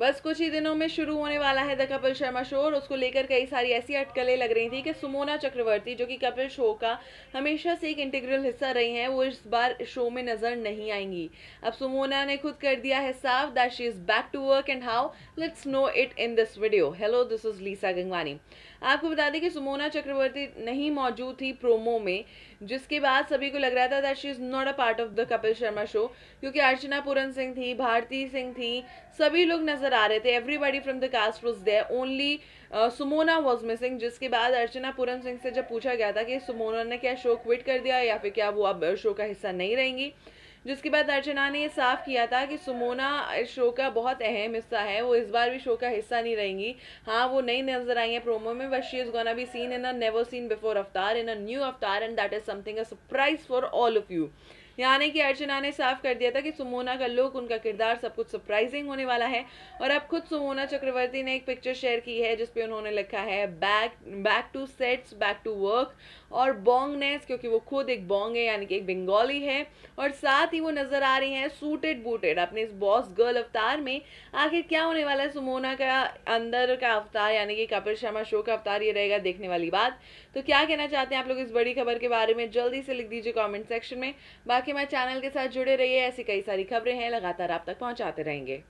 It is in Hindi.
बस कुछ ही दिनों में शुरू होने वाला है द कपिल शर्मा शो और उसको लेकर कई सारी ऐसी अटकलें लग रही थी कि सुमोना चक्रवर्ती जो कि कपिल शो का हमेशा से एक इंटीग्रल हिस्सा रही हैं वो इस बार शो में नजर नहीं आएंगी अब सुमोना ने खुद कर दिया है साफ that she is back to work and how let's know it in this video hello this is Lisa Gangwani आपको बता दें कि सुमोना चक्रवर्ती नहीं मौजूद थी प्रोमो में जिसके बाद सभी को लग रहा था that she is not a part of the Kapil Sharma show क्योंकि अर्चना पूरन सिंह थी भारती सिंह थी सभी लोग नजर नजर आ रहे थे everybody from the cast was there only Sumona was missing जिसके बाद अर्चना पूरन सिंह से जब पूछा गया था कि सुमोना ने क्या शो क्विट कर दिया या फिर क्या वो अब शो का हिस्सा नहीं रहेंगी जिसके बाद अर्चना ने ये साफ किया था कि सुमोना शो का बहुत अहम हिस्सा है वो इस बार भी शो का हिस्सा नहीं रहेंगी हाँ वो नई नजर आई है प्रोमो में but she is gonna be seen in a never seen before avatar in a new avatar and that is something a surprise for all of you यानी कि अर्चना ने साफ कर दिया था कि सुमोना का लुक उनका किरदार सब कुछ सरप्राइजिंग होने वाला है और अब खुद सुमोना चक्रवर्ती ने एक पिक्चर शेयर की है जिसपे उन्होंने लिखा है back back to sets back to work और बोंगनेस क्योंकि वो खुद एक बोंग है यानी कि एक बंगाली है और साथ ही वो नजर आ रही है सूटेड बूटेड अपने इस बॉस गर्ल अवतार में आखिर क्या होने वाला है सुमोना का अंदर का अवतार यानी कि कपिल शर्मा शो का अवतार ये रहेगा देखने वाली बात तो क्या कहना चाहते हैं आप लोग इस बड़ी खबर के बारे में जल्दी से लिख दीजिए कॉमेंट सेक्शन में बाकी जाके हमारे चैनल के साथ जुड़े रहिए ऐसी कई सारी खबरें हैं लगातार आप तक पहुंचाते रहेंगे